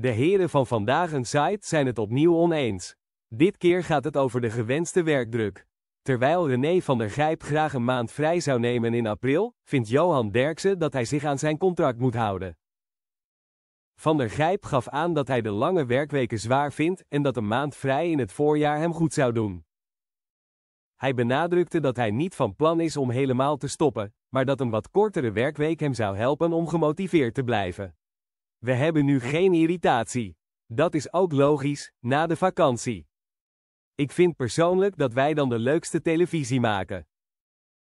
De heren van vandaag en Zeit zijn het opnieuw oneens. Dit keer gaat het over de gewenste werkdruk. Terwijl René van der Gijp graag een maand vrij zou nemen in april, vindt Johan Derksen dat hij zich aan zijn contract moet houden. Van der Gijp gaf aan dat hij de lange werkweken zwaar vindt en dat een maand vrij in het voorjaar hem goed zou doen. Hij benadrukte dat hij niet van plan is om helemaal te stoppen, maar dat een wat kortere werkweek hem zou helpen om gemotiveerd te blijven. We hebben nu hm? geen irritatie. Dat is ook logisch, na de vakantie. Ik vind persoonlijk dat wij dan de leukste televisie maken.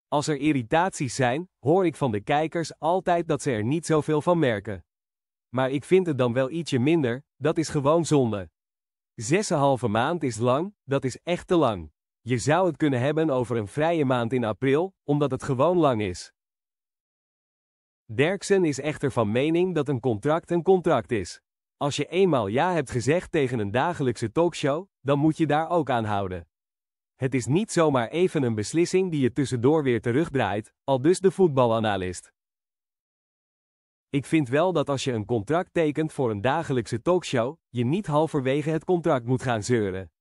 Als er irritaties zijn, hoor ik van de kijkers altijd dat ze er niet zoveel van merken. Maar ik vind het dan wel ietsje minder, dat is gewoon zonde. halve maand is lang, dat is echt te lang. Je zou het kunnen hebben over een vrije maand in april, omdat het gewoon lang is. Derksen is echter van mening dat een contract een contract is. Als je eenmaal ja hebt gezegd tegen een dagelijkse talkshow, dan moet je daar ook aan houden. Het is niet zomaar even een beslissing die je tussendoor weer terugdraait, al dus de voetbalanalist. Ik vind wel dat als je een contract tekent voor een dagelijkse talkshow, je niet halverwege het contract moet gaan zeuren.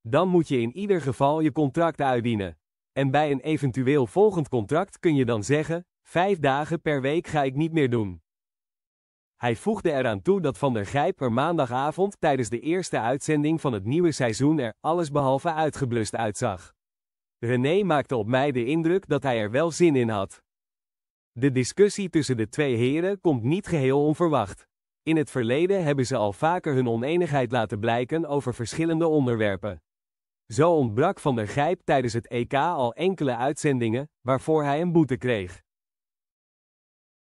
Dan moet je in ieder geval je contract uitdienen. En bij een eventueel volgend contract kun je dan zeggen: Vijf dagen per week ga ik niet meer doen. Hij voegde eraan toe dat Van der Gijp er maandagavond tijdens de eerste uitzending van het nieuwe seizoen er allesbehalve uitgeblust uitzag. René maakte op mij de indruk dat hij er wel zin in had. De discussie tussen de twee heren komt niet geheel onverwacht. In het verleden hebben ze al vaker hun oneenigheid laten blijken over verschillende onderwerpen. Zo ontbrak Van der Gijp tijdens het EK al enkele uitzendingen, waarvoor hij een boete kreeg.